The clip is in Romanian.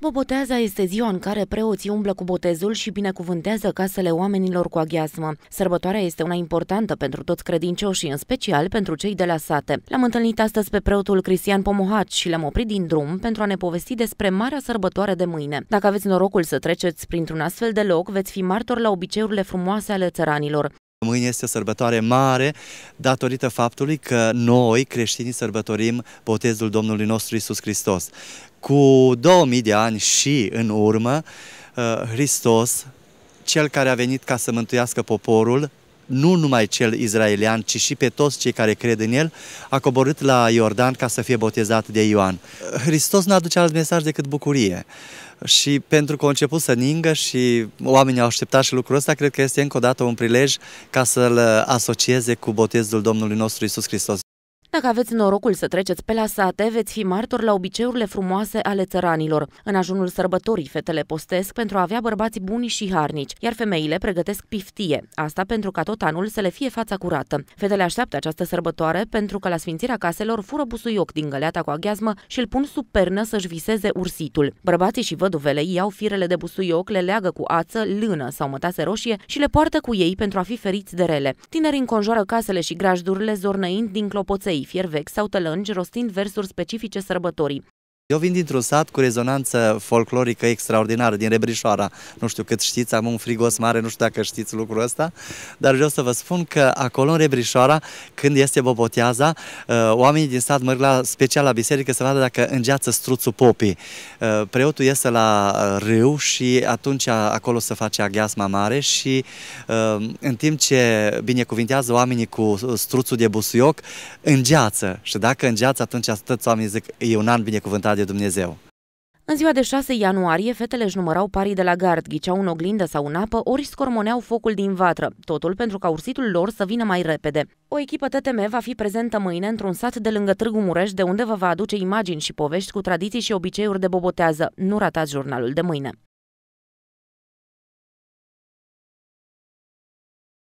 Boboteaza este ziua în care preoții umblă cu botezul și binecuvântează casele oamenilor cu aghiasmă. Sărbătoarea este una importantă pentru toți credincioșii, în special pentru cei de la sate. L-am întâlnit astăzi pe preotul Cristian Pomohat și l-am oprit din drum pentru a ne povesti despre marea sărbătoare de mâine. Dacă aveți norocul să treceți printr-un astfel de loc, veți fi martor la obiceiurile frumoase ale țăranilor. Mâine este o sărbătoare mare datorită faptului că noi, creștinii, sărbătorim botezul Domnului nostru Isus Hristos. Cu 2000 de ani și în urmă, uh, Hristos, cel care a venit ca să mântuiască poporul, nu numai cel izraelian, ci și pe toți cei care cred în el, a coborât la Iordan ca să fie botezat de Ioan. Hristos nu aduce alt mesaj decât bucurie. Și pentru că a început să ningă și oamenii au așteptat și lucrul ăsta, cred că este încă o dată un prilej ca să-l asocieze cu botezul Domnului nostru Isus Hristos. Dacă aveți norocul să treceți pe la sate, veți fi martori la obiceiurile frumoase ale țăranilor. În ajunul sărbătorii, fetele postesc pentru a avea bărbați buni și harnici, iar femeile pregătesc piftie, asta pentru ca tot anul să le fie fața curată. Fetele așteaptă această sărbătoare pentru că la sfințirea caselor fură busuioc din găleata cu aghiazmă și îl pun sub pernă să-și viseze ursitul. Bărbații și văduvele iau firele de busuioc, le leagă cu ață, lână sau mătase roșie și le poartă cu ei pentru a fi feriți de rele. Tinerii înconjoară casele și grajdurile zornăind din clopoței lei, fiervex sau tălângi, rostind versuri specifice sărbătorii. Eu vin dintr-un sat cu rezonanță folclorică extraordinară, din Rebrișoara. Nu știu cât știți, am un frigos mare, nu știu dacă știți lucrul ăsta, dar vreau să vă spun că acolo în Rebrișoara, când este Boboteaza, uh, oamenii din sat merg la, special la biserică să vadă dacă îngeață struțul popii. Uh, preotul iese la uh, râu și atunci acolo se face aghiasma mare și în timp ce binecuvintează oamenii cu struțul de busuioc, îngeață. Și dacă îngeață, atunci atâți oamenii zic, e un an binecuvântat de Dumnezeu. În ziua de 6 ianuarie, fetele își numărau parii de la gard, ghiceau în oglindă sau în apă, ori scormoneau focul din vatră, totul pentru ca ursitul lor să vină mai repede. O echipă TTM va fi prezentă mâine într-un sat de lângă Târgu Mureș, de unde vă va aduce imagini și povești cu tradiții și obiceiuri de bobotează. Nu ratați jurnalul de mâine!